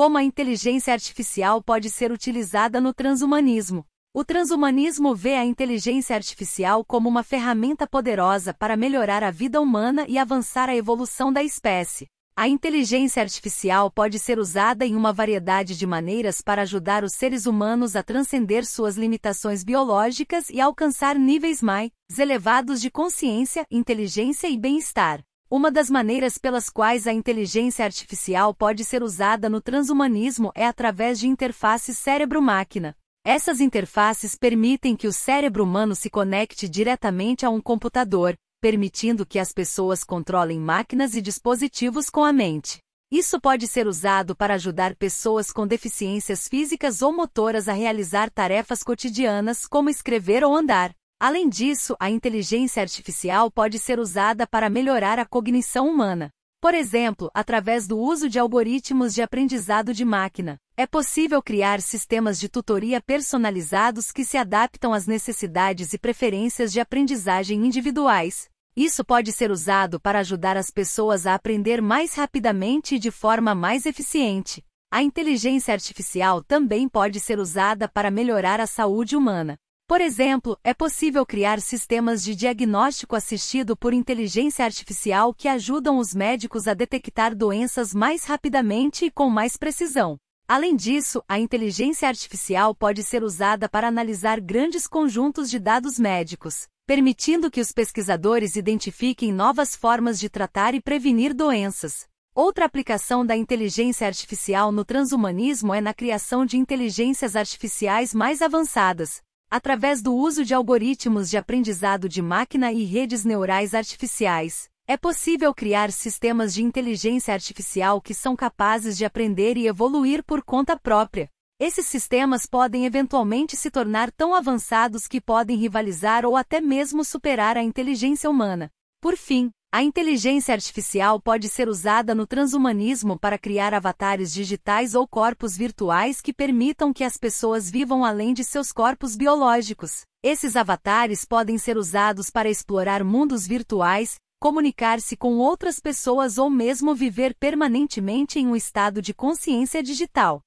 como a inteligência artificial pode ser utilizada no transhumanismo. O transhumanismo vê a inteligência artificial como uma ferramenta poderosa para melhorar a vida humana e avançar a evolução da espécie. A inteligência artificial pode ser usada em uma variedade de maneiras para ajudar os seres humanos a transcender suas limitações biológicas e alcançar níveis mais elevados de consciência, inteligência e bem-estar. Uma das maneiras pelas quais a inteligência artificial pode ser usada no transhumanismo é através de interfaces cérebro-máquina. Essas interfaces permitem que o cérebro humano se conecte diretamente a um computador, permitindo que as pessoas controlem máquinas e dispositivos com a mente. Isso pode ser usado para ajudar pessoas com deficiências físicas ou motoras a realizar tarefas cotidianas como escrever ou andar. Além disso, a inteligência artificial pode ser usada para melhorar a cognição humana. Por exemplo, através do uso de algoritmos de aprendizado de máquina, é possível criar sistemas de tutoria personalizados que se adaptam às necessidades e preferências de aprendizagem individuais. Isso pode ser usado para ajudar as pessoas a aprender mais rapidamente e de forma mais eficiente. A inteligência artificial também pode ser usada para melhorar a saúde humana. Por exemplo, é possível criar sistemas de diagnóstico assistido por inteligência artificial que ajudam os médicos a detectar doenças mais rapidamente e com mais precisão. Além disso, a inteligência artificial pode ser usada para analisar grandes conjuntos de dados médicos, permitindo que os pesquisadores identifiquem novas formas de tratar e prevenir doenças. Outra aplicação da inteligência artificial no transhumanismo é na criação de inteligências artificiais mais avançadas, Através do uso de algoritmos de aprendizado de máquina e redes neurais artificiais, é possível criar sistemas de inteligência artificial que são capazes de aprender e evoluir por conta própria. Esses sistemas podem eventualmente se tornar tão avançados que podem rivalizar ou até mesmo superar a inteligência humana. Por fim, a inteligência artificial pode ser usada no transhumanismo para criar avatares digitais ou corpos virtuais que permitam que as pessoas vivam além de seus corpos biológicos. Esses avatares podem ser usados para explorar mundos virtuais, comunicar-se com outras pessoas ou mesmo viver permanentemente em um estado de consciência digital.